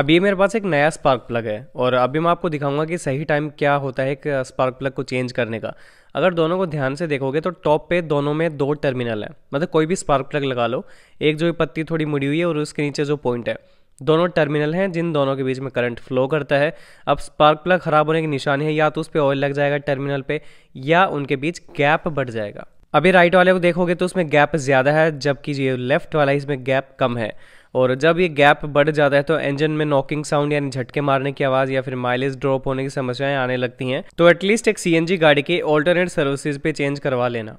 अब ये मेरे पास एक नया स्पार्क प्लग है और अभी मैं आपको दिखाऊंगा कि सही टाइम क्या होता है एक स्पार्क प्लग को चेंज करने का अगर दोनों को ध्यान से देखोगे तो टॉप पे दोनों में दो टर्मिनल हैं मतलब कोई भी स्पार्क प्लग लगा लो एक जो पत्ती थोड़ी मुड़ी हुई है और उसके नीचे जो पॉइंट है दोनों टर्मिनल हैं जिन दोनों के बीच में करंट फ्लो करता है अब स्पार्क प्लग ख़राब होने की निशानी है या तो उस पर ऑयल लग जाएगा टर्मिनल पे या उनके बीच गैप बढ़ जाएगा अभी राइट वाले को देखोगे तो उसमें गैप ज़्यादा है जबकि ये लेफ्ट वाला इसमें गैप कम है और जब ये गैप बढ़ जाता है तो इंजन में नॉकिंग साउंड यानी झटके मारने की आवाज़ या फिर माइलेज ड्रॉप होने की समस्याएं आने लगती हैं तो एटलीस्ट एक सी गाड़ी के ऑल्टरनेट सर्विसेज पे चेंज करवा लेना